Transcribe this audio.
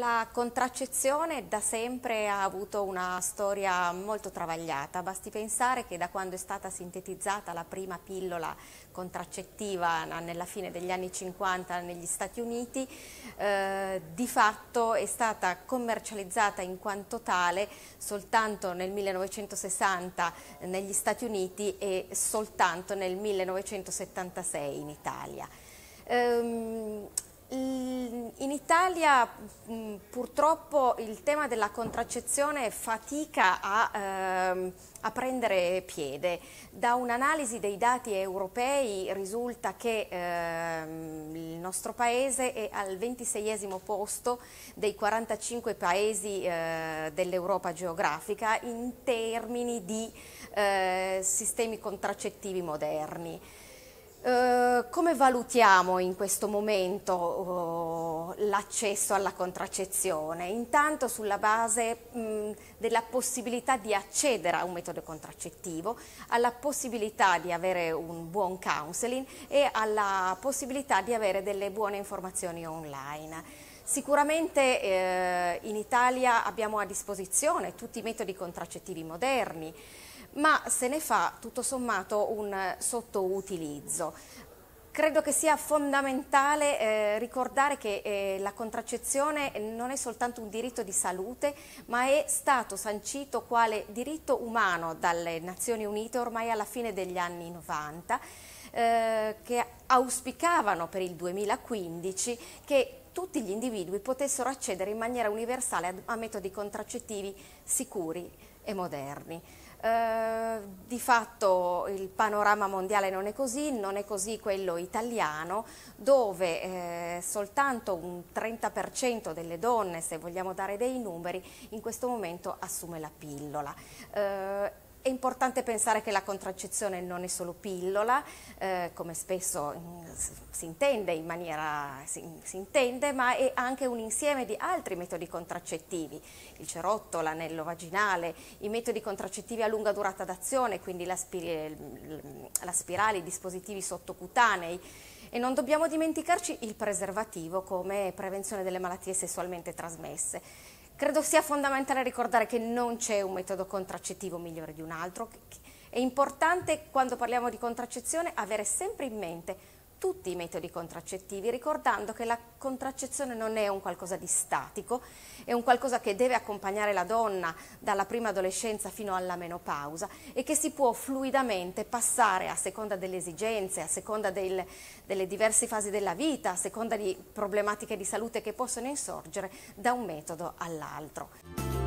La contraccezione da sempre ha avuto una storia molto travagliata, basti pensare che da quando è stata sintetizzata la prima pillola contraccettiva nella fine degli anni 50 negli Stati Uniti, eh, di fatto è stata commercializzata in quanto tale soltanto nel 1960 negli Stati Uniti e soltanto nel 1976 in Italia. Ehm, in Italia purtroppo il tema della contraccezione fatica a, ehm, a prendere piede. Da un'analisi dei dati europei risulta che ehm, il nostro paese è al 26 posto dei 45 paesi eh, dell'Europa geografica in termini di eh, sistemi contraccettivi moderni. Eh, come valutiamo in questo momento eh, l'accesso alla contraccezione? Intanto sulla base mh, mm, della possibilità di accedere a un metodo contraccettivo, alla possibilità di avere un buon counseling e alla possibilità di avere delle buone informazioni online. Sicuramente eh, in Italia abbiamo a disposizione tutti i metodi contraccettivi moderni, ma se ne fa tutto sommato un sottoutilizzo. Credo che sia fondamentale eh, ricordare che eh, la contraccezione non è soltanto un diritto di salute, ma è stato sancito quale diritto umano dalle Nazioni Unite ormai alla fine degli anni 90 eh, che auspicavano per il 2015 che tutti gli individui potessero accedere in maniera universale a, metodi contraccettivi sicuri e moderni. Eh, di fatto il panorama mondiale non è così, non è così quello italiano, dove eh, soltanto un 30% delle donne, se vogliamo dare dei numeri, in questo momento assume la pillola. Eh, è importante pensare che la contraccezione non è solo pillola, eh, come spesso si intende in maniera si, si intende, ma è anche un insieme di altri metodi contraccettivi, il cerotto, l'anello vaginale, i metodi contraccettivi a lunga durata d'azione, quindi la, la spirale, i dispositivi sottocutanei. E non dobbiamo dimenticarci il preservativo come prevenzione delle malattie sessualmente trasmesse. Credo sia fondamentale ricordare che non c'è un metodo contraccettivo migliore di un altro. È importante quando parliamo di contraccezione avere sempre in mente tutti i metodi contraccettivi, ricordando che la contraccezione non è un qualcosa di statico, è un qualcosa che deve accompagnare la donna dalla prima adolescenza fino alla menopausa e che si può fluidamente passare a seconda delle esigenze, a seconda del, delle diverse fasi della vita, a seconda di problematiche di salute che possono insorgere da un metodo all'altro.